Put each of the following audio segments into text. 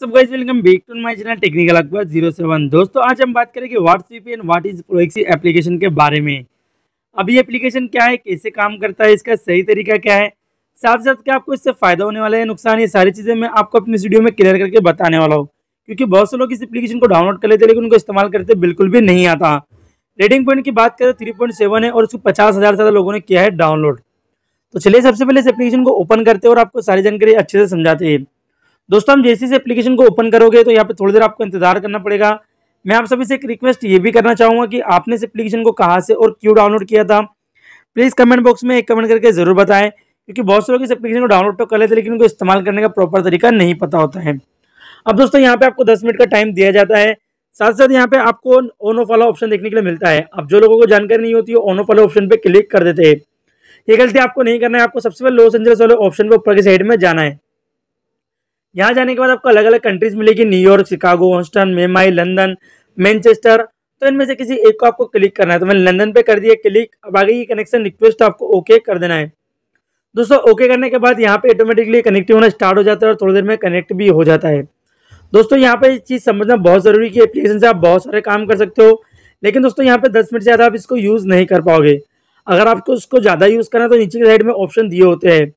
सब guys welcome back to my channel technical Akbar zero seven दोस्तों आज हम बात करेंगे what's VPN what is proxy application के बारे में अब ये एप्लीकेशन क्या है कैसे काम करता है इसका सही तरीका क्या है साथ साथ क्या आपको इससे फ़ायदा होने वाला है नुकसान ये सारी चीज़ें मैं आपको अपनी वीडियो में क्लियर करके बताने वाला हूँ क्योंकि बहुत से लोग इस एप्लीकेशन को डाउनलोड कर लेते हैं लेकिन उनको इस्तेमाल करते बिल्कुल भी नहीं आता रेटिंग पॉइंट की बात करें थ्री पॉइंट सेवन है और उसको पचास हज़ार से ज़्यादा लोगों ने किया है डाउनलोड तो चलिए सबसे पहले इस एप्लीकेशन को ओपन करते हैं और आपको सारी जानकारी अच्छे से समझाते हैं दोस्तों हम जैसे इस एप्लीकेशन को ओपन करोगे तो यहाँ पे थोड़ी देर आपको इंतजार करना पड़ेगा मैं आप सभी से एक रिक्वेस्ट ये भी करना चाहूँगा कि आपने इस एप्लीकेशन को कहाँ से और क्यों डाउनलोड किया था प्लीज़ कमेंट बॉक्स में एक कमेंट करके ज़रूर बताएं क्योंकि बहुत से लोग इस एप्लीकेशन को डाउनलोड तो कर लेते लेकिन उनको इस्तेमाल करने का प्रॉपर तरीका नहीं पता होता है अब दोस्तों यहाँ पे आपको दस मिनट का टाइम दिया जाता है साथ साथ यहाँ पे आपको ऑन ऑफ वाला ऑप्शन देखने के लिए मिलता है अब जो लोगों को जानकारी नहीं होती है ऑन ऑफ वाले ऑप्शन पर क्लिक कर देते हैं ये गलती आपको नहीं करना है आपको सबसे पहले लॉस एंजल्स वाले ऑप्शन पर ऊपर के साइड में जाना है यहाँ जाने के बाद आपको अलग अलग कंट्रीज मिलेगी New York Chicago Houston Miami London Manchester तो इनमें से किसी एक को आपको क्लिक करना है तो मैंने लंदन पे कर दिया क्लिक अब आगे ये कनेक्शन रिक्वेस्ट आपको ओके कर देना है दोस्तों ओके करने के बाद यहाँ पे ऑटोमेटिकली कनेक्टिव होना स्टार्ट हो जाता है और थोड़ी देर में कनेक्ट भी हो जाता है दोस्तों यहाँ पे चीज़ समझना बहुत ज़रूरी कि एप्लीकेशन से आप बहुत सारे काम कर सकते हो लेकिन दोस्तों यहाँ पे दस मिनट से ज़्यादा आप इसको यूज़ नहीं कर पाओगे अगर आपको इसको ज़्यादा यूज़ करना है तो नीचे की साइड में ऑप्शन दिए होते हैं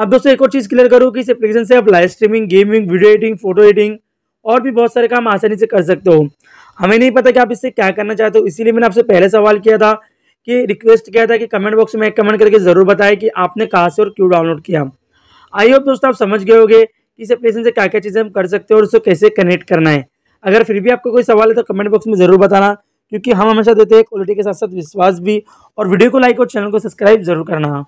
अब दोस्तों एक और चीज़ क्लियर करूँ कि इस एप्लीकेशन से आप live streaming gaming video editing photo editing और भी बहुत सारे काम आसानी से कर सकते हो हमें नहीं पता कि आप इससे क्या करना चाहते हो इसीलिए मैंने आपसे पहले सवाल किया था कि रिक्वेस्ट किया था कि कमेंट बॉक्स में एक कमेंट करके ज़रूर बताएं कि आपने कहाँ से और क्यों डाउनलोड किया आई होप दोस्तों आप समझ गए होंगे कि इस एप्लीकेशन से क्या क्या चीज़ें हम कर सकते हैं और उसको कैसे कनेक्ट करना है अगर फिर भी आपको कोई सवाल है तो कमेंट बॉक्स में ज़रूर बताना क्योंकि हम हमेशा देते हैं क्वालिटी के साथ साथ विश्वास भी और वीडियो को लाइक और चैनल को सब्सक्राइब जरूर करना